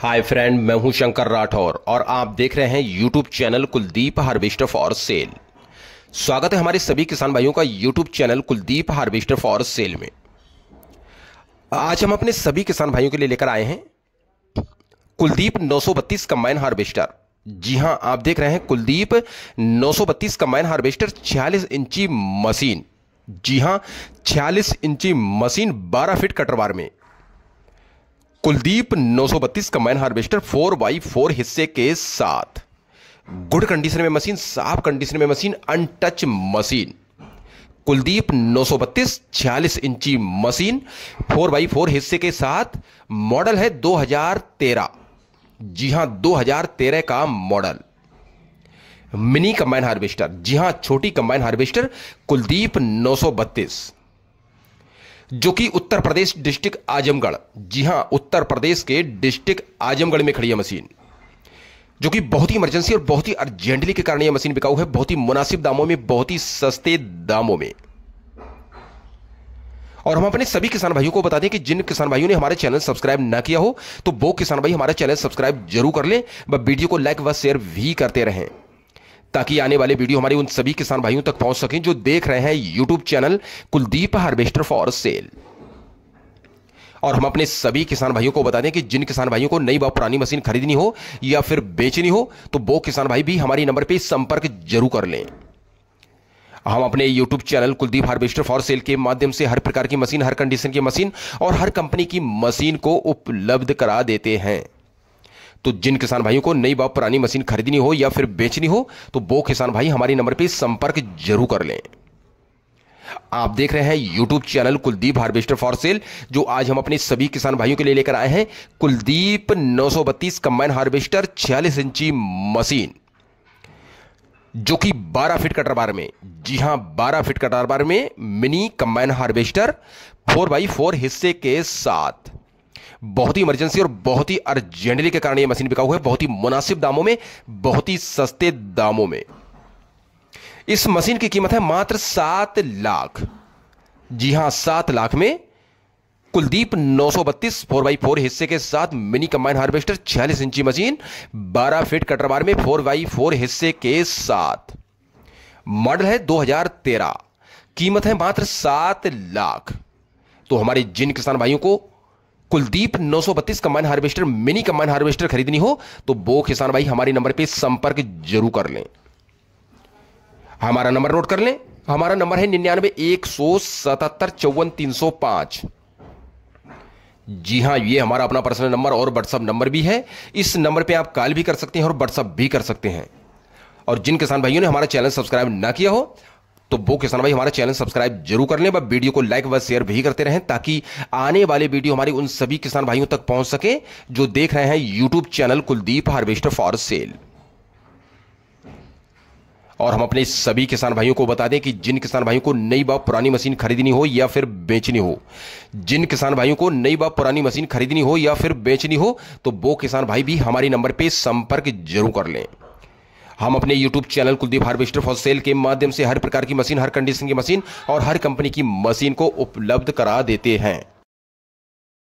hi friend मैं हूं शंकर राठौर और आप देख रहे हैं YouTube channel Kuldeep harvester for sale स्वागत है हमारे सभी किसान भाइयों का YouTube channel Kuldeep harvester for sale में आज हम अपने सभी किसान भाइयों के लिए लेकर आए हैं कुलदीप 932 कंबाइन हार्वेस्टर जी हां आप देख रहे हैं कुलदीप 932 कंबाइन हार्वेस्टर छियालीस इंची मशीन जी हां छियालीस इंची मशीन 12 फीट कटरवार में Kuldeep 932 combine harvester by four हिस्से के साथ गुड कंडीशन में मशीन साफ कंडीशन में मशीन अनटच मशीन कुलदीप 932 छियालीस इंची मशीन बाई फोर हिस्से के साथ मॉडल है 2013 जी हां 2013 का मॉडल मिनी कंबाइन हार्वेस्टर जी हां छोटी कंबाइन हार्वेस्टर कुलदीप 932 जो कि उत्तर प्रदेश डिस्ट्रिक्ट आजमगढ़ जी हां उत्तर प्रदेश के डिस्ट्रिक्ट आजमगढ़ में खड़ी है मशीन जो कि बहुत ही इमरजेंसी और बहुत ही अर्जेंटली के कारण यह मशीन बिकाऊ है बहुत ही मुनासिब दामों में बहुत ही सस्ते दामों में और हम अपने सभी किसान भाइयों को बता दें कि जिन किसान भाइयों ने हमारे चैनल सब्सक्राइब ना किया हो तो वो किसान भाई हमारा चैनल सब्सक्राइब जरूर कर लें वीडियो को लाइक व शेयर भी करते रहें ताकि आने वाले वीडियो हमारे उन सभी किसान भाइयों तक पहुंच सकें जो देख रहे हैं YouTube channel Kuldeep harvester for sale और हम अपने सभी किसान भाइयों को बता दें कि जिन किसान भाइयों को नई व पुरानी मशीन खरीदनी हो या फिर बेचनी हो तो वो किसान भाई भी हमारे नंबर पर संपर्क जरूर कर लें हम अपने YouTube channel Kuldeep harvester for sale के माध्यम से हर प्रकार की मशीन हर कंडीशन की मशीन और हर कंपनी की मशीन को उपलब्ध करा देते हैं तो जिन किसान भाइयों को नई व पुरानी मशीन खरीदनी हो या फिर बेचनी हो तो वो किसान भाई हमारे नंबर पर संपर्क जरूर कर लें आप देख रहे हैं YouTube channel Kuldeep harvester for sale जो आज हम अपने सभी किसान भाइयों के लिए लेकर आए हैं कुलदीप बत्तीस कंबाइन हार्वेस्टर छियालीस इंची मशीन जो कि 12 फीट कटर बार में जी हां 12 फीट कटर बार में mini combine harvester 4 by four हिस्से के साथ बहुत ही इमरजेंसी और बहुत ही अर्जेंटली के कारण यह मशीन बिका हुआ है बहुत ही मुनासिब दामों में बहुत ही सस्ते दामों में इस मशीन की कीमत है मात्र सात लाख जी हां सात लाख में कुलदीप 932 फोर बाई फोर हिस्से के साथ मिनी कंबाइन हार्वेस्टर 46 इंची मशीन 12 फीट कटर बार में फोर बाई फोर हिस्से के साथ मॉडल है 2013 कीमत है मात्र सात लाख तो हमारे जिन किसान भाइयों को Kuldeep 932 combine harvester mini combine harvester खरीदनी हो तो वो किसान भाई हमारे नंबर पे संपर्क जरूर कर लें हमारा नंबर नोट कर लें हमारा नंबर है निन्यानवे एक सौ सतहत्तर चौवन तीन सौ पांच जी हां ये हमारा अपना पर्सनल नंबर और व्हाट्सअप नंबर भी है इस नंबर पे आप कॉल भी कर सकते हैं और व्हाट्सअप भी कर सकते हैं और जिन किसान भाइयों ने हमारा चैनल सब्सक्राइब ना किया हो तो वो किसान भाई हमारे चैनल सब्सक्राइब जरूर कर लें वीडियो को लाइक व शेयर भी करते रहें ताकि आने वाले वीडियो हमारे उन सभी किसान भाइयों तक पहुंच सके जो देख रहे हैं YouTube channel Kuldeep harvester for sale और हम अपने सभी किसान भाइयों को बता दें कि जिन किसान भाइयों को नई व पुरानी मशीन खरीदनी हो या फिर बेचनी हो जिन किसान भाइयों को नई व पुरानी मशीन खरीदनी हो या फिर बेचनी हो तो वो किसान भाई भी हमारे नंबर पर संपर्क जरूर कर लें हम अपने YouTube channel Kuldeep harvester for sale के माध्यम से हर प्रकार की मशीन हर कंडीशन की मशीन और हर कंपनी की मशीन को उपलब्ध करा देते हैं